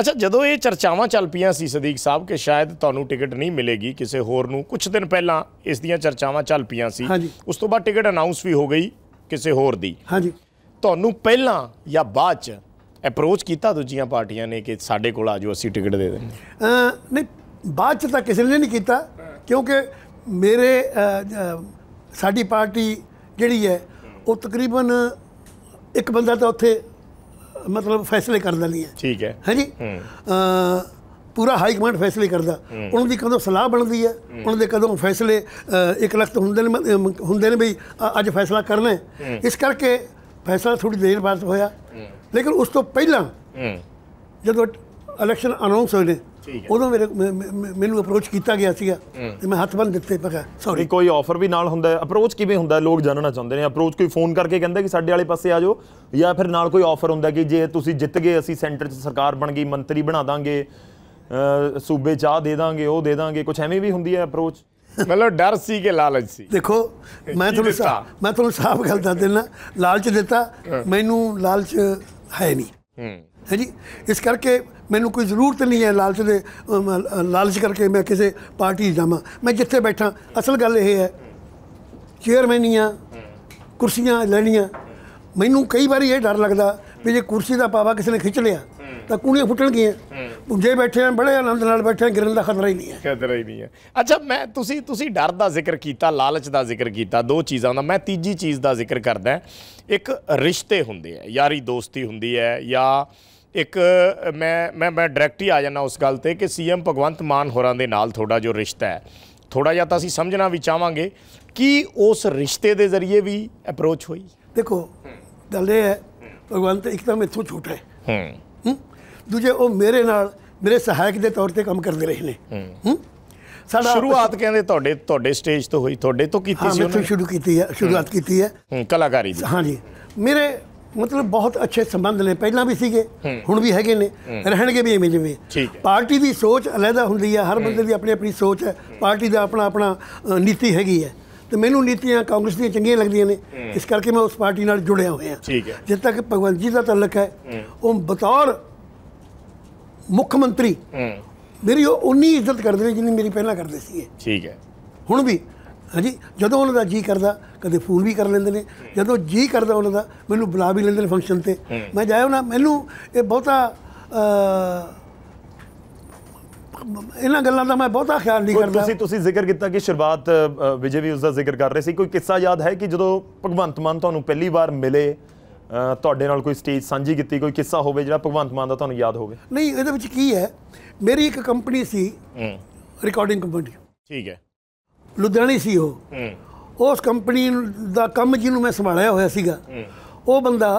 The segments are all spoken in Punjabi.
ਅੱਛਾ ਜਦੋਂ ਇਹ ਚਰਚਾਵਾਂ ਚੱਲ ਪਈਆਂ ਸੀ ਸਦੀਕ ਸਾਹਿਬ ਕਿ ਸ਼ਾਇਦ ਤੁਹਾਨੂੰ ਟਿਕਟ ਨਹੀਂ ਮਿਲੇਗੀ ਕਿਸੇ ਹੋਰ ਨੂੰ ਕੁਝ ਦਿਨ ਪਹਿਲਾਂ ਇਸ ਦੀਆਂ ਚਰਚਾਵਾਂ ਚੱਲ ਪਈਆਂ ਸੀ ਉਸ ਤੋਂ ਬਾਅਦ ਟਿਕਟ ਅਨਾਉਂਸ ਵੀ ਹੋ ਗਈ ਕਿਸੇ ਹੋਰ ਦੀ ਹਾਂਜੀ ਤੁਹਾਨੂੰ ਪਹਿਲਾਂ ਜਾਂ ਬਾਅਦ ਚ ਅਪਰੋਚ ਕੀਤਾ ਦੂਜੀਆਂ ਪਾਰਟੀਆਂ ਨੇ ਕਿ ਸਾਡੇ ਕੋਲ ਆਜੋ ਅਸੀਂ ਟਿਕਟ ਦੇ ਦਿੰਦੇ ਨਹੀਂ ਬਾਅਦ ਚ ਤਾਂ ਕਿਸੇ ਨੇ ਨਹੀਂ ਕੀਤਾ ਕਿਉਂਕਿ ਮੇਰੇ ਸਾਡੀ ਪਾਰਟੀ ਜਿਹੜੀ ਹੈ ਉਹ ਤਕਰੀਬਨ ਇੱਕ ਬੰਦਾ ਤਾਂ ਉੱਥੇ ਮਤਲਬ ਫੈਸਲੇ ਕਰਦਾ ਨਹੀਂ ਹੈ ਠੀਕ ਹੈ ਹਾਂਜੀ ਪੂਰਾ ਹਾਈ ਕਮਾਂਡ ਫੈਸਲੇ ਕਰਦਾ ਉਹਨਾਂ ਦੀ ਕਦੋਂ ਸਲਾਹ ਬਣਦੀ ਹੈ ਉਹਨਾਂ ਦੇ ਕਦੋਂ ਫੈਸਲੇ ਇੱਕ ਲਖਤ ਹੁੰਦੇ ਨੇ ਹੁੰਦੇ ਨੇ ਵੀ ਅੱਜ ਫੈਸਲਾ ਕਰਨਾ ਹੈ ਇਸ ਕਰਕੇ ਫੈਸਲਾ ਥੋੜੀ ਦੇਰ ਬਾਅਦ ਹੋਇਆ ਲੇਕਿਨ ਉਸ ਤੋਂ ਪਹਿਲਾਂ ਜਦੋਂ ਇਲੈਕਸ਼ਨ ਅਨਾਉਂਸ ਹੋਏ ਨੇ ਉਦੋਂ ਮੇਰੇ ਮੈਨੂੰ ਅਪਰੋਚ ਕੀਤਾ ਗਿਆ ਸੀਗਾ ਤੇ ਮੈਂ ਹੱਥ ਬੰਨ ਦਿੱਤੇ ਮੈਂ ਸੌਰੀ ਕੋਈ ਆਫਰ ਵੀ ਨਾਲ ਹੁੰਦਾ ਹੈ ਅਪਰੋਚ ਕਿਵੇਂ ਹੁੰਦਾ ਹੈ ਲੋਕ ਜਾਣਨਾ ਚਾਹੁੰਦੇ ਨੇ ਅਪਰੋਚ ਕੋਈ ਫੋਨ ਕਰਕੇ ਕਹਿੰਦਾ ਕਿ ਸਾਡੇ ਵਾਲੇ ਪਾਸੇ ਆ ਜਾਓ ਜਾਂ ਫਿਰ ਨਾਲ ਕੋਈ ਆਫਰ ਹੁੰਦਾ ਕਿ ਜੇ ਤੁਸੀਂ ਜਿੱਤ ਗਏ ਅਸੀਂ ਸੈਂਟਰ 'ਚ ਸਰਕਾਰ ਬਣ ਗਈ ਮੰਤਰੀ ਬਣਾ ਦਾਂਗੇ ਸੂਬੇ ਚਾਹ ਦੇ ਦਾਂਗੇ ਉਹ ਦੇ ਦਾਂਗੇ ਕੁਝ ਐਵੇਂ ਵੀ ਹੁੰਦੀ ਹੈ ਅਪਰੋਚ ਮਤਲਬ ਡਰ ਸੀ ਕਿ ਲਾਲਚ ਸੀ ਦੇਖੋ ਮੈਂ ਤੁਹਾਨੂੰ ਮੈਂ ਤੁਹਾਨੂੰ ਸਾਫ ਗੱਲ ਦੱਸ ਦਿੰਦਾ ਲਾਲਚ ਦਿੱਤਾ ਮੈਨੂੰ ਲਾਲਚ ਹੈ ਨਹੀਂ ਹਾਂਜੀ ਇਸ ਕਰਕੇ ਮੈਨੂੰ ਕੋਈ ਜ਼ਰੂਰਤ ਨਹੀਂ ਹੈ ਲਾਲਚ ਦੇ ਲਾਲਚ ਕਰਕੇ ਮੈਂ ਕਿਸੇ ਪਾਰਟੀ ਜਾਵਾਂ ਮੈਂ ਜਿੱਥੇ ਬੈਠਾ ਅਸਲ ਗੱਲ ਇਹ ਹੈ ਚੇਅਰਮੈਨੀਆਂ ਕੁਰਸੀਆਂ ਲੈਣੀਆਂ ਮੈਨੂੰ ਕਈ ਵਾਰੀ ਇਹ ਡਰ ਲੱਗਦਾ ਵੀ ਜੇ ਕੁਰਸੀ ਦਾ ਪਾਵਾ ਕਿਸੇ ਨੇ ਖਿੱਚ ਲਿਆ ਤਾਂ ਕੂਣੀਆਂ ਫੁੱਟਣਗੀਆਂ ਜੇ ਬੈਠੇ ਆ ਬੜੇ ਆਨੰਦ ਨਾਲ ਬੈਠੇ ਗਿਰਨ ਦਾ ਖਤਰਾ ਹੀ ਨਹੀਂ ਹੈ ਖਤਰਾ ਹੀ ਨਹੀਂ ਹੈ ਅੱਛਾ ਮੈਂ ਤੁਸੀਂ ਤੁਸੀਂ ਡਰ ਦਾ ਜ਼ਿਕਰ ਕੀਤਾ ਲਾਲਚ ਦਾ ਜ਼ਿਕਰ ਕੀਤਾ ਦੋ ਚੀਜ਼ਾਂ ਦਾ ਮੈਂ ਤੀਜੀ ਚੀਜ਼ ਦਾ ਜ਼ਿਕਰ ਕਰਦਾ ਇੱਕ ਰਿਸ਼ਤੇ ਹੁੰਦੇ ਆ ਯਾਰੀ ਦੋਸਤੀ ਹੁੰਦੀ ਹੈ ਜਾਂ ਇੱਕ ਮੈਂ ਮੈਂ ਮੈਂ ਡਾਇਰੈਕਟ ਹੀ ਆ ਜਾਣਾ ਉਸ ਗੱਲ ਤੇ ਕਿ ਸੀਐਮ ਭਗਵੰਤ ਮਾਨ ਹੋਰਾਂ ਦੇ ਨਾਲ ਥੋੜਾ ਜੋ ਰਿਸ਼ਤਾ ਹੈ ਥੋੜਾ ਜਿਹਾ ਤਾਂ ਅਸੀਂ ਸਮਝਣਾ ਵੀ ਚਾਹਾਂਗੇ ਕਿ ਉਸ ਰਿਸ਼ਤੇ ਦੇ ਜ਼ਰੀਏ ਵੀ ਅਪਰੋਚ ਹੋਈ ਦੇਖੋ ਦਲੇ ਹੈ ਭਗਵੰਤ ਇੱਕਦਮ ਮੇਥੋਂ ਛੋਟਾ ਹੈ ਹੂੰ ਦੂਜੇ ਉਹ ਮੇਰੇ ਨਾਲ ਮੇਰੇ ਸਹਾਇਕ ਦੇ ਤੌਰ ਤੇ ਕੰਮ ਕਰਦੇ ਰਹੇ ਨੇ ਹੂੰ ਸਾਡਾ ਸ਼ੁਰੂਆਤ ਕਹਿੰਦੇ ਤੁਹਾਡੇ ਤੁਹਾਡੇ ਸਟੇਜ ਤੋਂ ਹੋਈ ਤੁਹਾਡੇ ਤੋਂ ਕੀਤੀ ਸੀ ਉਹਨੇ ਹਾਂ ਮੈਂ ਸ਼ੁਰੂ ਕੀਤੀ ਹੈ ਸ਼ੁਰੂਆਤ ਕੀਤੀ ਹੈ ਕਲਾਕਾਰੀ ਦੀ ਹਾਂਜੀ ਮੇਰੇ ਮਤਲਬ ਬਹੁਤ ਅੱਛੇ ਸੰਬੰਧ ਨੇ ਪਹਿਲਾਂ ਵੀ ਸੀਗੇ ਹੁਣ ਵੀ ਹੈਗੇ ਨੇ ਰਹਿਣਗੇ ਵੀ ਇਵੇਂ ਜਿਵੇਂ ਪਾਰਟੀ ਦੀ ਸੋਚ ਅਲੱਗਾ ਹੁੰਦੀ ਹੈ ਹਰ ਬੰਦੇ ਦੀ ਆਪਣੀ ਆਪਣੀ ਸੋਚ ਹੈ ਪਾਰਟੀ ਦਾ ਆਪਣਾ ਆਪਣਾ ਨੀਤੀ ਹੈਗੀ ਹੈ ਤੇ ਮੈਨੂੰ ਨੀਤੀਆਂ ਕਾਂਗਰਸ ਦੀਆਂ ਚੰਗੀਆਂ ਲੱਗਦੀਆਂ ਨੇ ਇਸ ਕਰਕੇ ਮੈਂ ਉਸ ਪਾਰਟੀ ਨਾਲ ਜੁੜਿਆ ਹੋਇਆ ਜਿੱਦ ਤੱਕ ਭਗਵੰਤ ਜੀ ਦਾ ਤਾਲਕ ਹੈ ਉਹ ਬਤੌਰ ਮੁੱਖ ਮੰਤਰੀ ਮੇਰੀ ਉਹ ਉਨੀ ਇੱਜ਼ਤ ਕਰਦੇ ਨੇ ਜਿੰਨੀ ਮੇਰੀ ਪਹਿਲਾਂ ਕਰਦੇ ਸੀਗੇ ਠੀਕ ਹੈ ਹੁਣ ਵੀ ਹਾਂਜੀ ਜਦੋਂ ਉਹਨਾਂ ਦਾ ਜੀ ਕਰਦਾ ਕਦੇ ਫੋਨ ਵੀ ਕਰ ਲੈਂਦੇ ਨੇ ਜਦੋਂ ਜੀ ਕਰਦਾ ਉਹਨਾਂ ਦਾ ਮੈਨੂੰ ਬੁਲਾ ਵੀ ਲੈਂਦੇ ਨੇ ਫੰਕਸ਼ਨ ਤੇ ਮੈਂ ਜਾਇਆ ਉਹਨਾਂ ਮੈਨੂੰ ਇਹ ਬਹੁਤਾ ਇਹਨਾਂ ਗੱਲਾਂ ਦਾ ਮੈਂ ਬਹੁਤਾ ਖਿਆਲ ਨਹੀਂ ਕਰਦਾ ਤੁਸੀਂ ਤੁਸੀਂ ਜ਼ਿਕਰ ਕੀਤਾ ਕਿ ਸ਼ੁਰੂਆਤ ਵਿਜੇ ਵੀ ਉਸ ਦਾ ਜ਼ਿਕਰ ਕਰ ਰਹੇ ਸੀ ਕੋਈ ਕਿੱਸਾ ਯਾਦ ਹੈ ਕਿ ਜਦੋਂ ਭਗਵੰਤ ਮਾਨ ਤੁਹਾਨੂੰ ਪਹਿਲੀ ਵਾਰ ਮਿਲੇ ਤੁਹਾਡੇ ਨਾਲ ਕੋਈ ਸਟੇਜ ਸਾਂਝੀ ਕੀਤੀ ਕੋਈ ਕਿੱਸਾ ਹੋਵੇ ਜਿਹੜਾ ਭਗਵੰਤ ਮਾਨ ਦਾ ਤੁਹਾਨੂੰ ਯਾਦ ਹੋਵੇ ਨਹੀਂ ਇਹਦੇ ਵਿੱਚ ਕੀ ਹੈ ਮੇਰੀ ਇੱਕ ਕੰਪਨੀ ਸੀ ਰਿਕਾਰਡਿੰਗ ਕੰਪਨੀ ਠੀਕ ਹੈ ਲੁਧਿਆਣੀ ਸੀ ਉਹ ਉਸ ਕੰਪਨੀ ਦਾ ਕੰਮ ਜਿਹਨੂੰ ਮੈਂ ਸੰਭਾਲਿਆ ਹੋਇਆ ਸੀਗਾ ਉਹ ਬੰਦਾ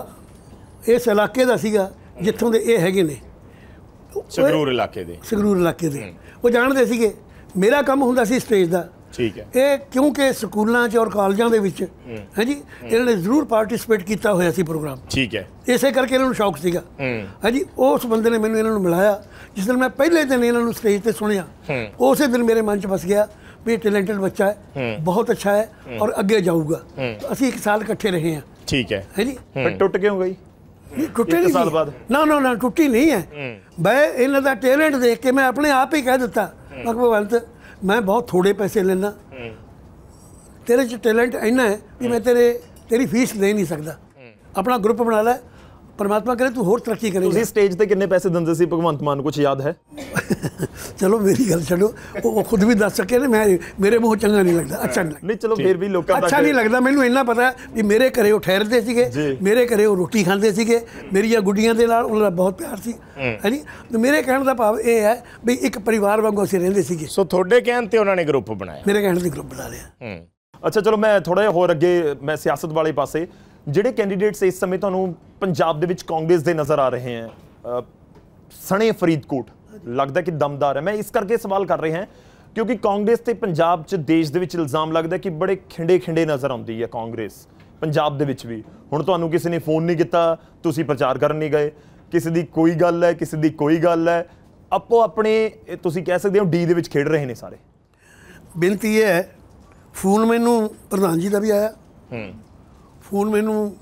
ਇਸ ਇਲਾਕੇ ਦਾ ਸੀਗਾ ਜਿੱਥੋਂ ਦੇ ਇਹ ਹੈਗੇ ਨੇ ਸਗਰੂਰ ਇਲਾਕੇ ਦੇ ਸਗਰੂਰ ਇਲਾਕੇ ਦੇ ਉਹ ਜਾਣਦੇ ਸੀਗੇ ਮੇਰਾ ਕੰਮ ਹੁੰਦਾ ਸੀ ਸਟੇਜ ਦਾ ਠੀਕ ਹੈ ਇਹ ਕਿਉਂਕਿ ਸਕੂਲਾਂ 'ਚ ਔਰ ਕਾਲਜਾਂ ਦੇ ਵਿੱਚ ਹਾਂਜੀ ਇਹਨਾਂ ਨੇ ਜ਼ਰੂਰ ਪਾਰਟਿਸਿਪੇਟ ਕੀਤਾ ਹੋਇਆ ਸੀ ਪ੍ਰੋਗਰਾਮ ਠੀਕ ਹੈ ਇਸੇ ਕਰਕੇ ਇਹਨਾਂ ਨੂੰ ਸ਼ੌਕ ਸੀਗਾ ਹਾਂਜੀ ਉਸ ਬੰਦੇ ਨੇ ਮੈਨੂੰ ਇਹਨਾਂ ਨੂੰ ਮਿਲਾਇਆ ਜਿਸ ਦਿਨ ਮੈਂ ਪਹਿਲੇ ਦਿਨ ਇਹਨਾਂ ਨੂੰ ਸਟੇਜ ਤੇ ਸੁਣਿਆ ਉਸੇ ਦਿਨ ਮੇਰੇ ਮਨ 'ਚ ਵਸ ਗਿਆ ਵੀ ਟੈਲੈਂਟਡ ਬੱਚਾ ਹੈ ਬਹੁਤ ਅੱਛਾ ਹੈ ਔਰ ਅੱਗੇ ਜਾਊਗਾ ਅਸੀਂ ਇੱਕ ਸਾਲ ਇਕੱਠੇ ਰਹੇ ਹਾਂ ਠੀਕ ਹੈ ਹੈ ਜੀ ਫਿਰ ਟੁੱਟ ਕਿਉਂ ਗਈ ਟੁੱਟੇ ਨਹੀਂ ਸਾਲ ਬਾਅਦ ਨਾ ਨਾ ਨਾ ਟੁੱਟੀ ਨਹੀਂ ਹੈ ਮੈਂ ਇਹਨਾਂ ਦਾ ਟੈਲੈਂਟ ਦੇਖ ਕੇ ਮੈਂ ਆਪਣੇ ਆਪ ਹੀ ਕਹਿ ਦਿੱਤਾ ਭਗਵੰਤ ਮੈਂ ਬਹੁਤ ਥੋੜੇ ਪੈਸੇ ਲੈਣਾ ਤੇਰੇ ਚ ਟੈਲੈਂਟ ਇੰਨਾ ਹੈ ਕਿ ਮੈਂ ਤੇਰੇ ਤੇਰੀ ਫੀਸ ਦੇ ਨਹੀਂ ਸਕਦਾ ਆਪਣਾ ਗਰੁੱਪ ਬਣਾ ਲੈ ਪਰਮਾਤਮਾ ਕਰੇ ਤੂੰ ਹੋਰ ਤਰੱਕੀ ਕਰੇ ਤੁਸੀਂ ਸਟੇਜ ਤੇ ਕਿੰਨੇ ਪੈਸੇ ਦਿੰਦੇ ਸੀ ਭਗਵੰਤ ਮਾਨ ਨੂੰ ਕੁਝ ਯਾਦ ਹੈ ਚਲੋ ਮੇਰੀ ਗੱਲ ਛੱਡੋ ਉਹ ਖੁਦ ਵੀ ਦੱਸ ਸਕੇ ਨੇ ਮੈਂ ਮੇਰੇ ਮੂੰਹ ਚੰਗਾ ਨਹੀਂ ਲੱਗਦਾ ਅੱਛਾ ਨਹੀਂ ਨਹੀਂ ਚਲੋ ਫਿਰ ਵੀ ਲੋਕਾਂ ਦਾ ਅੱਛਾ ਨਹੀਂ ਲੱਗਦਾ ਮੈਨੂੰ ਇੰਨਾ ਪਤਾ ਵੀ ਮੇਰੇ ਘਰੇ ਉਹ ਠਹਿਰਦੇ ਸੀਗੇ ਮੇਰੇ ਘਰੇ ਉਹ ਰੋਟੀ ਖਾਂਦੇ ਸੀਗੇ ਮੇਰੀਆਂ ਗੁੱਡੀਆਂ ਦੇ ਨਾਲ ਉਹਨਾਂ ਦਾ ਬਹੁਤ ਪਿਆਰ ਸੀ ਹੈਨੀ ਤੇ ਮੇਰੇ ਕਹਿਣ ਦਾ ਭਾਵ ਇਹ ਹੈ ਵੀ ਇੱਕ ਪਰਿਵਾਰ ਵਾਂਗੂ ਅਸੀਂ ਰਹਿੰਦੇ ਸੀਗੇ ਸੋ ਤੁਹਾਡੇ ਕਹਿਣ ਤੇ ਉਹਨਾਂ ਨੇ ਗਰੁੱਪ ਬਣਾਇਆ ਮੇਰੇ ਕਹਿਣ ਤੇ ਗਰੁੱਪ ਬਣਾ ਲਿਆ ਹੂੰ ਅੱਛਾ ਚਲੋ ਮੈਂ ਥੋੜਾ ਜਿਹਾ ਹੋਰ ਅੱਗੇ ਮੈਂ ਸਿਆਸਤ ਵਾਲੇ ਪਾਸੇ ਜਿਹੜੇ ਕੈਂਡੀਡੇਟਸ ਇਸ ਸਮੇਂ ਤੁਹਾਨੂੰ ਪੰਜਾਬ ਦੇ ਵਿੱਚ ਕਾਂਗਰਸ ਦੇ ਨਜ਼ਰ ਆ ਰਹੇ ਹਨ ਸਣੇ ਫਰੀਦਕੋਟ ਲੱਗਦਾ ਕਿ ਦਮਦਾਰ ਹੈ ਮੈਂ ਇਸ ਕਰਕੇ ਸਵਾਲ ਕਰ ਰਹੇ ਹਾਂ ਕਿਉਂਕਿ ਕਾਂਗਰਸ ਤੇ ਪੰਜਾਬ 'ਚ ਦੇਸ਼ ਦੇ ਵਿੱਚ ਇਲਜ਼ਾਮ ਲੱਗਦਾ ਕਿ ਬੜੇ ਖਿੰਡੇ-ਖਿੰਡੇ ਨਜ਼ਰ ਆਉਂਦੀ ਹੈ ਕਾਂਗਰਸ ਪੰਜਾਬ ਦੇ ਵਿੱਚ ਵੀ ਹੁਣ ਤੁਹਾਨੂੰ ਕਿਸੇ ਨੇ ਫੋਨ ਨਹੀਂ ਕੀਤਾ ਤੁਸੀਂ ਪ੍ਰਚਾਰ ਕਰਨ ਨਹੀਂ ਗਏ ਕਿਸੇ ਦੀ ਕੋਈ ਗੱਲ ਹੈ ਕਿਸੇ ਦੀ ਕੋਈ ਗੱਲ ਹੈ ਆਪੋ ਆਪਣੇ ਤੁਸੀਂ ਕਹਿ ਸਕਦੇ ਹੋ ਡੀ ਦੇ ਵਿੱਚ ਖੇਡ ਰਹੇ ਨੇ ਸਾਰੇ ਬੇਨਤੀ ਹੈ ਫੋਨ ਮੈਨੂੰ ਪ੍ਰਧਾਨ ਜੀ ਦਾ ਵੀ ਆਇਆ ਹੂੰ ਫੋਨ ਮੈਨੂੰ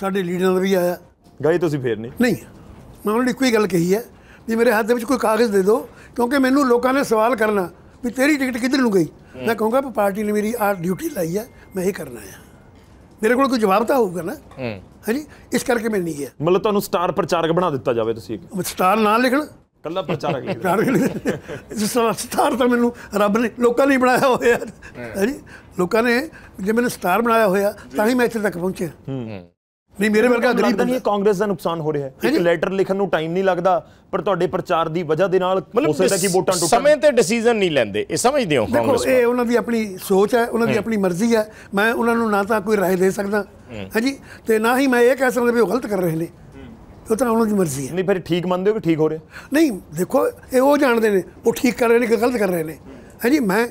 ਸਾਡੇ ਲੀਡਰਾਂ ਦਾ ਵੀ ਆਇਆ ਗਏ ਤੁਸੀਂ ਫੇਰ ਨਹੀਂ ਨਹੀਂ ਮੈਂ ਉਹਨਾਂ ਨੂੰ ਇੱਕੋ ਹੀ ਗੱਲ ਕਹੀ ਹੈ ਵੀ ਮੇਰੇ ਹੱਥ ਦੇ ਵਿੱਚ ਕੋਈ ਕਾਗਜ਼ ਦੇ ਦਿਓ ਕਿਉਂਕਿ ਮੈਨੂੰ ਲੋਕਾਂ ਨੇ ਸਵਾਲ ਕਰਨਾ ਵੀ ਤੇਰੀ ਟਿਕਟ ਕਿੱਧਰ ਨੂੰ ਗਈ ਮੈਂ ਕਹੂੰਗਾ ਪਾਰਟੀ ਨੇ ਮੇਰੀ ਆ ਡਿਊਟੀ ਲਾਈ ਹੈ ਮੈਂ ਇਹ ਕਰਨਾ ਹੈ ਮੇਰੇ ਕੋਲ ਕੋਈ ਜਵਾਬ ਤਾਂ ਹੋਊਗਾ ਨਾ ਹਾਂਜੀ ਇਸ ਕਰਕੇ ਮੈਂ ਨਹੀਂ ਗਿਆ ਮਤਲਬ ਤੁਹਾਨੂੰ ਸਟਾਰ ਪ੍ਰਚਾਰਕ ਬਣਾ ਦਿੱਤਾ ਜਾਵੇ ਤੁਸੀਂ ਸਟਾਰ ਨਾ ਲਿਖਣ ਕੱਲਾ ਪ੍ਰਚਾਰਕ ਲਿਖਦਾ ਜਿਸ ਤਰ੍ਹਾਂ ਸਟਾਰ ਤਾਂ ਮੈਨੂੰ ਰੱਬ ਨੇ ਲੋਕਾਂ ਨੇ ਬਣਾਇਆ ਹੋਇਆ ਹੈ ਜੀ ਲੋਕਾਂ ਨੇ ਜੇ ਮੈਨੂੰ ਸਟਾਰ ਬਣਾਇਆ ਹੋਇਆ ਤਾਂ ਹੀ ਮੈਂ ਇੱਥੇ ਤੱਕ ਪਹੁੰਚਿਆ ਨਹੀਂ ਮੇਰੇ ਵਰਗਾ ਗਰੀਬ ਨਹੀਂ ਕਾਂਗਰਸ ਦਾ ਨੁਕਸਾਨ ਹੋ ਰਿਹਾ ਹੈ ਇੱਕ ਲੈਟਰ ਲਿਖਣ ਨੂੰ ਟਾਈਮ ਨਹੀਂ ਲੱਗਦਾ ਪਰ ਤੁਹਾਡੇ ਪ੍ਰਚਾਰ ਦੀ ਵਜ੍ਹਾ ਦੇ ਨਾਲ ਹੋ ਸਕਦਾ ਕਿ ਵੋਟਾਂ ਟੁੱਟ ਸਮੇਂ ਤੇ ਡਿਸੀਜਨ ਨਹੀਂ ਲੈਂਦੇ ਇਹ ਸਮਝਦੇ ਹੋ ਕਾਂਗਰਸ ਦੇਖੋ ਇਹ ਉਹਨਾਂ ਦੀ ਆਪਣੀ ਸੋਚ ਹੈ ਉਹਨਾਂ ਦੀ ਆਪਣੀ ਮਰਜ਼ੀ ਹੈ ਮੈਂ ਉਹਨਾਂ ਨੂੰ ਨਾ ਤਾਂ ਕੋਈ ਰਾਏ ਦੇ ਸਕਦਾ ਹਾਂਜੀ ਤੇ ਨਾ ਹੀ ਮੈਂ ਇਹ ਕਹਿ ਸਕਦਾ ਵੀ ਉਹ ਗਲਤ ਕਰ ਰਹੇ ਨੇ ਉਹ ਤਾਂ ਉਹਨਾਂ ਦੀ ਮਰਜ਼ੀ ਹੈ ਨਹੀਂ ਫਿਰ ਠੀਕ ਮੰਨਦੇ ਹੋ ਕਿ ਠੀਕ ਹੋ ਰਿਹਾ ਨਹੀਂ ਦੇਖੋ ਇਹ ਉਹ ਜਾਣਦੇ ਨੇ ਉਹ ਠੀਕ ਕਰ ਰਹੇ ਨੇ ਕਿ ਗਲਤ ਕਰ ਰਹੇ ਨੇ ਹਾਂਜੀ ਮੈਂ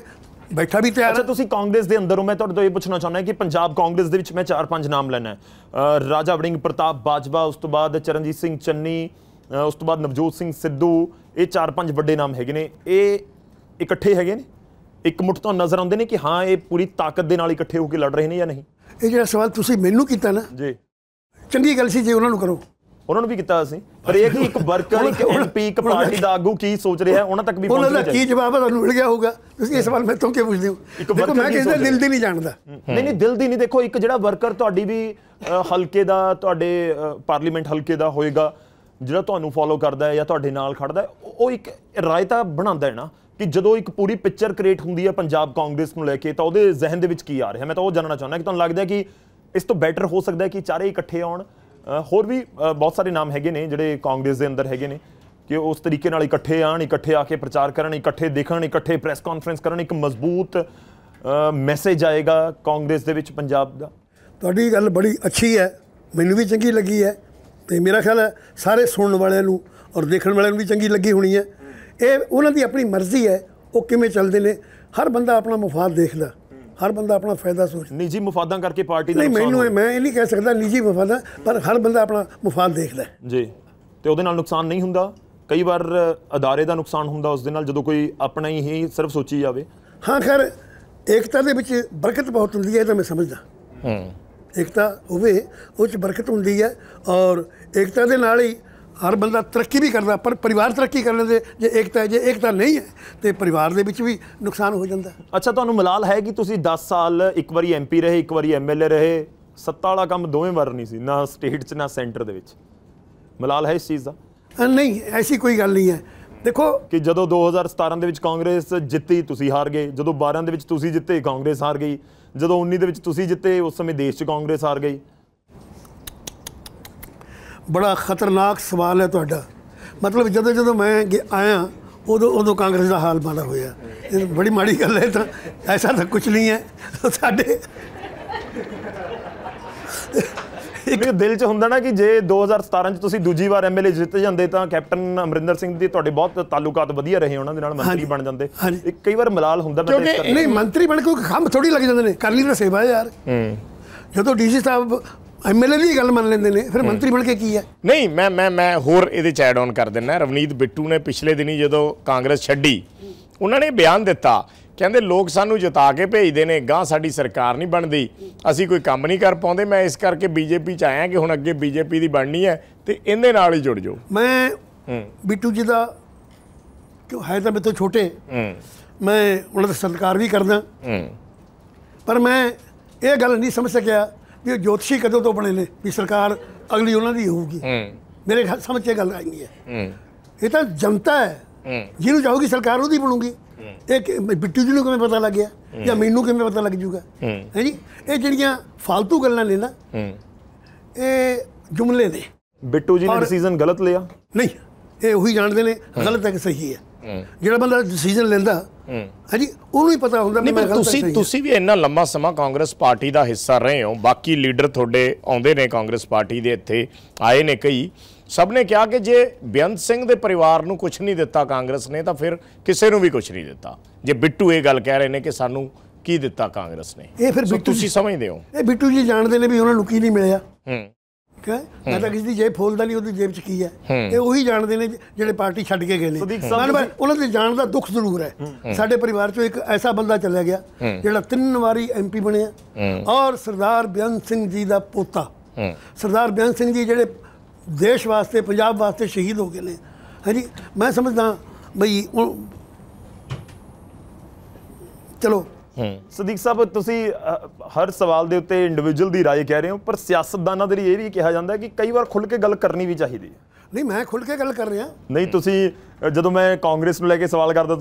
ਬੈਠਾ ਵੀ ਤਿਆਰ ਅੱਛਾ ਤੁਸੀਂ ਕਾਂਗਰਸ ਦੇ ਅੰਦਰ ਹੋ ਮੈਂ ਤੁਹਾਡੇ ਤੋਂ ਇਹ ਪੁੱਛਣਾ ਚਾਹੁੰਦਾ ਕਿ ਪੰਜਾਬ ਕਾਂਗਰਸ ਦੇ ਵਿੱਚ ਮੈਂ 4-5 ਨਾਮ ਲੈਣਾ ਹੈ ਰਾਜਾ ਵੜਿੰਗ ਪ੍ਰਤਾਪ ਬਾਜਵਾ ਉਸ ਤੋਂ ਬਾਅਦ ਚਰਨਜੀਤ ਸਿੰਘ ਚੰਨੀ ਉਸ ਤੋਂ ਬਾਅਦ ਨਵਜੋਤ ਸਿੰਘ ਸਿੱਧੂ ਇਹ 4-5 ਵੱਡੇ ਨਾਮ ਹੈਗੇ ਨੇ ਇਹ ਇਕੱਠੇ ਹੈਗੇ ਨੇ ਇੱਕ ਮੁੱਠ ਤੋਂ ਨਜ਼ਰ ਆਉਂਦੇ ਨੇ ਕਿ ਹਾਂ ਇਹ ਪੂਰੀ ਤਾਕਤ ਦੇ ਨਾਲ ਇਕੱਠੇ ਹੋ ਕੇ ਲੜ ਰਹੇ ਨੇ ਜਾਂ ਨਹੀਂ ਇਹ ਜਿਹੜਾ ਸਵਾਲ ਤੁਸੀਂ ਮੈਨੂੰ ਕੀਤਾ ਨਾ ਜੀ ਚੰਗੀ ਗੱਲ ਸੀ ਜੇ ਉਹਨਾਂ ਨੂੰ ਕਰੋ ਉਹਨਾਂ ਨੂੰ ਵੀ ਕੀਤਾ ਅਸੀਂ ਪਰ ਇਹ ਕਿ ਇੱਕ ਵਰਕਰ ਇੱਕ ਐਮਪੀ ਇੱਕ ਪਾਰਟੀ ਦਾ ਆਗੂ ਕੀ ਸੋਚ ਰਿਹਾ ਉਹਨਾਂ ਤੱਕ ਵੀ ਪਹੁੰਚ ਚਾਹੀਦਾ ਕੀ ਜਵਾਬ ਤੁਹਾਨੂੰ ਮਿਲ ਗਿਆ ਹੋਊਗਾ ਤੁਸੀਂ ਇਹ ਸਵਾਲ ਮੈਂ ਤੋਂ ਕਿ ਪੁੱਛਦੇ ਹੋ ਦੇਖੋ ਮੈਂ ਕਿਸੇ ਦਾ ਦਿਲ ਦੀ ਨਹੀਂ ਜਾਣਦਾ ਨਹੀਂ ਨਹੀਂ ਦਿਲ ਦੀ ਨਹੀਂ ਦੇਖੋ ਇੱਕ ਜਿਹੜਾ ਵਰਕਰ ਤੁਹਾਡੀ ਵੀ ਹਲਕੇ ਦਾ ਤੁਹਾਡੇ ਪਾਰਲੀਮੈਂਟ ਹਲਕੇ ਦਾ ਹੋਏਗਾ ਜਿਹੜਾ ਤੁਹਾਨੂੰ ਫੋਲੋ ਕਰਦਾ ਹੈ ਜਾਂ ਤੁਹਾਡੇ ਨਾਲ ਖੜਦਾ ਹੈ ਉਹ ਇੱਕ ਰਾਇਤਾ ਬਣਾਉਂਦਾ ਹੈ ਨਾ ਕਿ ਜਦੋਂ ਇੱਕ ਪੂਰੀ ਪਿਕਚਰ ਕ੍ਰੀਏਟ ਹੁੰਦੀ ਹੈ ਪੰਜਾਬ ਕਾਂਗਰਸ ਨੂੰ ਲੈ ਕੇ ਤਾਂ ਉਹਦੇ ਜ਼ਿਹਨ ਦੇ ਵਿੱਚ ਕੀ ਆ ਰਿਹਾ ਮੈਂ ਤਾਂ ਉਹ ਜਾਨਣਾ ਚਾਹੁੰਦਾ ਕਿ ਤੁਹਾਨੂੰ ਲੱਗਦਾ ਕਿ ਇਸ ਤੋਂ ਬੈਟਰ ਹੋ ਸਕਦਾ ਹੈ ਕਿ ਚਾਰੇ ਇਕੱਠੇ ਆਉਣ ਹੋਰ ਵੀ ਬਹੁਤ ਸਾਰੇ ਨਾਮ ਹੈਗੇ ਨੇ ਜਿਹੜੇ ਕਾਂਗਰਸ ਦੇ ਅੰਦਰ ਹੈਗੇ ਨੇ ਕਿ ਉਸ ਤਰੀਕੇ ਨਾਲ ਇਕੱਠੇ ਆਣ ਇਕੱਠੇ ਆ ਕੇ ਪ੍ਰਚਾਰ ਕਰਨ ਇਕੱਠੇ ਦੇਖਣ ਇਕੱਠੇ ਪ੍ਰੈਸ ਕਾਨਫਰੰਸ ਕਰਨ ਇੱਕ ਮਜ਼ਬੂਤ ਮੈਸੇਜ ਆਏਗਾ ਕਾਂਗਰਸ ਦੇ ਵਿੱਚ ਪੰਜਾਬ ਦਾ ਤੁਹਾਡੀ ਗੱਲ ਬੜੀ ਅੱਛੀ ਹੈ ਮੈਨੂੰ ਵੀ ਚੰਗੀ ਲੱਗੀ ਹੈ ਤੇ ਮੇਰਾ ਖਿਆਲ ਹੈ ਸਾਰੇ ਸੁਣਨ ਵਾਲਿਆਂ ਨੂੰ ਔਰ ਦੇਖਣ ਵਾਲਿਆਂ ਨੂੰ ਵੀ ਚੰਗੀ ਲੱਗੀ ਹੋਣੀ ਹੈ ਇਹ ਉਹਨਾਂ ਦੀ ਆਪਣੀ ਮਰਜ਼ੀ ਹੈ ਉਹ ਕਿਵੇਂ ਚੱਲਦੇ ਨੇ ਹਰ ਬੰਦਾ ਆਪਣਾ ਮਫਾਦ ਦੇਖਦਾ ਹਰ ਬੰਦਾ ਆਪਣਾ ਫਾਇਦਾ ਸੋਚ ਨਿੱਜੀ ਮਫਾਦਾਂ ਕਰਕੇ ਪਾਰਟੀ ਦਾ ਨਹੀਂ ਮੈਨੂੰ ਮੈਂ ਇਹ ਨਹੀਂ ਕਹਿ ਸਕਦਾ ਨਿੱਜੀ ਮਫਾਦਾਂ ਪਰ ਹਰ ਬੰਦਾ ਆਪਣਾ ਮਫਾਦ ਦੇਖਦਾ ਜੀ ਤੇ ਉਹਦੇ ਨਾਲ ਨੁਕਸਾਨ ਨਹੀਂ ਹੁੰਦਾ ਕਈ ਵਾਰ ਅਦਾਰੇ ਦਾ ਨੁਕਸਾਨ ਹੁੰਦਾ ਉਸ ਦੇ ਨਾਲ ਜਦੋਂ ਕੋਈ ਆਪਣਾ ਹੀ ਸਿਰਫ ਸੋਚੀ ਜਾਵੇ ਹਾਂ ਖੈਰ ਇਕਤਾ ਦੇ ਵਿੱਚ ਬਰਕਤ ਬਹੁਤ ਹੁੰਦੀ ਹੈ ਇਹ ਤਾਂ ਮੈਂ ਸਮਝਦਾ ਹੂੰ ਇਕਤਾ ਹੋਵੇ ਉਹ ਚ ਬਰਕਤ ਹੁੰਦੀ ਹੈ ਔਰ ਇਕਤਾ ਦੇ ਨਾਲ ਹੀ ਹਰ ਬੰਦਾ ਤਰੱਕੀ ਵੀ ਕਰਦਾ ਪਰ ਪਰਿਵਾਰ ਤਰੱਕੀ ਕਰਨ ਦੇ ਜੇ ਇਕਤਾ ਜੇ ਇਕਤਾ ਨਹੀਂ ਹੈ ਤੇ ਪਰਿਵਾਰ ਦੇ ਵਿੱਚ ਵੀ ਨੁਕਸਾਨ ਹੋ ਜਾਂਦਾ ਅੱਛਾ ਤੁਹਾਨੂੰ ਮਲਾਲ ਹੈ ਕਿ ਤੁਸੀਂ 10 ਸਾਲ ਇੱਕ ਵਾਰੀ ਐਮਪੀ ਰਹੇ ਇੱਕ ਵਾਰੀ ਐਮਐਲਏ ਰਹੇ ਸੱਤਾ ਵਾਲਾ ਕੰਮ ਦੋਵੇਂ ਵਾਰ ਨਹੀਂ ਸੀ ਨਾ ਸਟੇਟ 'ਚ ਨਾ ਸੈਂਟਰ ਦੇ ਵਿੱਚ ਮਲਾਲ ਹੈ ਇਸ ਚੀਜ਼ ਦਾ ਨਹੀਂ ਐਸੀ ਕੋਈ ਗੱਲ ਨਹੀਂ ਹੈ ਦੇਖੋ ਕਿ ਜਦੋਂ 2017 ਦੇ ਵਿੱਚ ਕਾਂਗਰਸ ਜਿੱਤੀ ਤੁਸੀਂ ਹਾਰ ਗਏ ਜਦੋਂ 12 ਦੇ ਵਿੱਚ ਤੁਸੀਂ ਜਿੱਤੇ ਕਾਂਗਰਸ ਹਾਰ ਗਈ ਜਦੋਂ 19 ਦੇ ਵਿੱਚ ਤੁਸੀਂ ਜਿੱਤੇ ਉਸ ਸਮੇਂ ਦੇਸ਼ 'ਚ ਕਾਂਗਰਸ ਹਾਰ ਗਈ ਬੜਾ ਖਤਰਨਾਕ ਸਵਾਲ ਹੈ ਤੁਹਾਡਾ ਮਤਲਬ ਜਦੋਂ ਜਦੋਂ ਮੈਂ ਆਇਆ ਉਦੋਂ ਉਦੋਂ ਕਾਂਗਰਸ ਦਾ ਹਾਲ ਬੜਾ ਹੋਇਆ ਇਹ ਬੜੀ ਮਾੜੀ ਗੱਲ ਹੈ ਤਾਂ ਐਸਾ ਤਾਂ ਕੁਝ ਨਹੀਂ ਹੈ ਸਾਡੇ ਇੱਕ ਦਿਲ 'ਚ ਹੁੰਦਾ ਨਾ ਕਿ ਜੇ 2017 'ਚ ਤੁਸੀਂ ਦੂਜੀ ਵਾਰ ਐਮਐਲਏ ਜਿੱਤ ਜਾਂਦੇ ਤਾਂ ਕੈਪਟਨ ਅਮਰਿੰਦਰ ਸਿੰਘ ਦੀ ਤੁਹਾਡੇ ਬਹੁਤ ਤਾਲੁਕਾਤ ਵਧੀਆ ਰਹੇ ਉਹਨਾਂ ਦੇ ਨਾਲ ਮੰਤਰੀ ਬਣ ਜਾਂਦੇ ਇੱਕ ਕਈ ਵਾਰ ਮਲਾਲ ਹੁੰਦਾ ਮੈਂ ਇਸ ਕਰਕੇ ਨਹੀਂ ਮੰਤਰੀ ਬਣ ਕੇ ਕੰਮ ਥੋੜੀ ਲੱਗ ਜਾਂਦੇ ਨੇ ਕਰ ਲਈ ਤਾਂ ਸੇਵਾ ਯਾਰ ਜਦੋਂ ਡੀਸੀ ਸਾਹਿਬ ਐਮਐਲਏ ਦੀ ਗੱਲ ਮੰਨ ਲੈਂਦੇ ਨੇ ਫਿਰ ਮੰਤਰੀ ਬਣ ਕੇ ਕੀ ਹੈ ਨਹੀਂ ਮੈਂ ਮੈਂ ਮੈਂ ਹੋਰ ਇਹਦੇ ਚ ਐਡ ਆਨ ਕਰ ਦਿੰਨਾ ਰਵਨੀਤ ਬਿੱਟੂ ਨੇ ਪਿਛਲੇ ਦਿਨੀ ਜਦੋਂ ਕਾਂਗਰਸ ਛੱਡੀ ਉਹਨਾਂ ਨੇ ਬਿਆਨ ਦਿੱਤਾ ਕਹਿੰਦੇ ਲੋਕ ਸਾਨੂੰ ਜਿਤਾ ਕੇ ਭੇਜਦੇ ਨੇ ਗਾਂ ਸਾਡੀ ਸਰਕਾਰ ਨਹੀਂ ਬਣਦੀ ਅਸੀਂ ਕੋਈ ਕੰਮ ਨਹੀਂ ਕਰ ਪਾਉਂਦੇ ਮੈਂ ਇਸ ਕਰਕੇ ਬੀਜੇਪੀ ਚ ਆਇਆ ਕਿ ਹੁਣ ਅੱਗੇ ਬੀਜੇਪੀ ਦੀ ਬਣਨੀ ਹੈ ਤੇ ਇਹਦੇ ਨਾਲ ਹੀ ਜੁੜ ਜਾਓ ਮੈਂ ਬਿੱਟੂ ਜੀ ਦਾ ਕਿਉਂ ਹੈ ਤਾਂ ਮੇਤੋਂ ਛੋਟੇ ਮੈਂ ਉਹਨਾਂ ਦਾ ਸਤਿਕਾਰ ਵੀ ਕਰਦਾ ਪਰ ਮੈਂ ਇਹ ਗੱਲ ਨਹੀਂ ਸਮਝ ਸਕਿਆ ਵੀ ਉਹ ਜੋਤਸ਼ੀ ਕਦੋਂ ਤੋਂ ਬਣੇ ਨੇ ਵੀ ਸਰਕਾਰ ਅਗਲੀ ਉਹਨਾਂ ਦੀ ਹੋਊਗੀ ਮੇਰੇ ਸਮਝ ਚ ਗੱਲ ਆਈ ਹੈ ਇਹ ਤਾਂ ਜਨਤਾ ਹੈ ਜਿਹਨੂੰ ਚਾਹੋਗੀ ਸਰਕਾਰ ਉਹਦੀ ਬਣੂਗੀ ਇਹ ਬਿੱਟੂ ਜੀ ਨੂੰ ਕਿਵੇਂ ਪਤਾ ਲੱਗ ਗਿਆ ਜਾਂ ਮੈਨੂੰ ਕਿਵੇਂ ਪਤਾ ਲੱਗ ਜੂਗਾ ਹੈ ਜੀ ਇਹ ਜਿਹੜੀਆਂ ਫालतू ਗੱਲਾਂ ਨੇ ਨਾ ਇਹ ਜੁਮਲੇ ਨੇ ਬਿੱਟੂ ਜੀ ਨੇ ਡਿਸੀਜਨ ਗਲਤ ਲਿਆ ਨਹੀਂ ਇਹ ਉਹੀ ਜਾਣਦੇ ਨੇ ਗਲਤ ਹੈ ਕਿ ਸਹੀ ਹੈ ਜਿਹੜਾ ਬੰਦਾ ਡਿਸੀਜਨ ਲੈਂਦਾ ਹਾਂਜੀ ਉਹਨੂੰ ਹੀ ਪਤਾ ਹੁੰਦਾ ਮੈਂ ਤੁਸੀਂ ਤੁਸੀਂ ਵੀ ਇੰਨਾ ਲੰਮਾ ਸਮਾਂ ਕਾਂਗਰਸ ਪਾਰਟੀ ਦਾ ਹਿੱਸਾ ਰਹੇ ਹੋ ਬਾਕੀ ਲੀਡਰ ਤੁਹਾਡੇ ਆਉਂਦੇ ਨੇ ਕਾਂਗਰਸ ਪਾਰਟੀ ਦੇ ਇੱਥੇ ਆਏ ਨੇ ਕਈ ਸਭ ਨੇ ਕਿਹਾ ਕਿ ਜੇ ਬਿਆੰਤ ਸਿੰਘ ਦੇ ਪਰਿਵਾਰ ਨੂੰ ਕੁਝ ਨਹੀਂ ਦਿੱਤਾ ਕਾਂਗਰਸ ਨੇ ਤਾਂ ਫਿਰ ਕਿਸੇ ਨੂੰ ਵੀ ਕੁਝ ਨਹੀਂ ਦਿੱਤਾ ਜੇ ਬਿੱਟੂ ਇਹ ਗੱਲ ਕਹਿ ਰਹੇ ਨੇ ਕਿ ਸਾਨੂੰ ਕੀ ਦਿੱਤਾ ਕਾਂਗਰਸ ਨੇ ਇਹ ਫਿਰ ਤੁਸੀਂ ਸਮਝਦੇ ਹੋ ਇਹ ਬਿੱਟੂ ਜੀ ਜਾਣਦੇ ਨੇ ਵੀ ਉਹਨਾਂ ਨੂੰ ਕੀ ਨਹੀਂ ਮਿਲਿਆ ਹੂੰ ਮੈਂ ਤਾਂ ਕਿਸੇ ਦੀ ਜੇਬ ਫੋਲਦਾ ਨਹੀਂ ਉਹਦੀ ਜੇਬ 'ਚ ਕੀ ਹੈ ਤੇ ਉਹੀ ਜਾਣਦੇ ਨੇ ਜਿਹੜੇ ਪਾਰਟੀ ਛੱਡ ਕੇ ਗਏ ਨੇ ਉਹਨਾਂ ਦੇ ਜਾਣ ਦਾ ਦੁੱਖ ਜ਼ਰੂਰ ਹੈ ਸਾਡੇ ਪਰਿਵਾਰ 'ਚੋਂ ਇੱਕ ਐਸਾ ਬੰਦਾ ਚੱਲਿਆ ਗਿਆ ਜਿਹੜਾ ਤਿੰਨ ਵਾਰੀ ਐਮਪੀ ਬਣਿਆ ਔਰ ਸਰਦਾਰ ਬਿਆਨ ਸਿੰਘ ਜੀ ਦਾ ਪੋਤਾ ਸਰਦਾਰ ਬਿਆਨ ਸਿੰਘ ਜੀ ਜਿਹੜੇ ਦੇਸ਼ ਵਾਸਤੇ ਪੰਜਾਬ ਵਾਸਤੇ ਸ਼ਹੀਦ ਹੋ ਗਏ ਨੇ ਹਾਂਜੀ ਮੈਂ ਸਮਝਦਾ ਬਈ ਚਲੋ ਸਦੀਕ ਸਾਹਿਬ ਤੁਸੀਂ ਹਰ ਸਵਾਲ ਦੇ ਉੱਤੇ ਇੰਡੀਵਿਜੂਅਲ ਦੀ رائے ਕਹਿ ਰਹੇ ਹੋ ਪਰ ਸਿਆਸਤਦਾਨਾਂ ਦੇ ਲਈ ਇਹ ਵੀ ਕਿਹਾ ਜਾਂਦਾ ਕਿ ਕਈ ਵਾਰ ਖੁੱਲ ਕੇ ਗੱਲ ਕਰਨੀ ਵੀ ਚਾਹੀਦੀ ਹੈ ਨਹੀਂ ਮੈਂ ਖੁੱਲ ਕੇ ਗੱਲ ਕਰ ਰਿਹਾ ਨਹੀਂ ਤੁਸੀਂ ਜਦੋਂ ਮੈਂ ਕਾਂਗਰਸ ਨੂੰ ਲੈ ਕੇ ਸਵਾਲ ਕਰਦਾ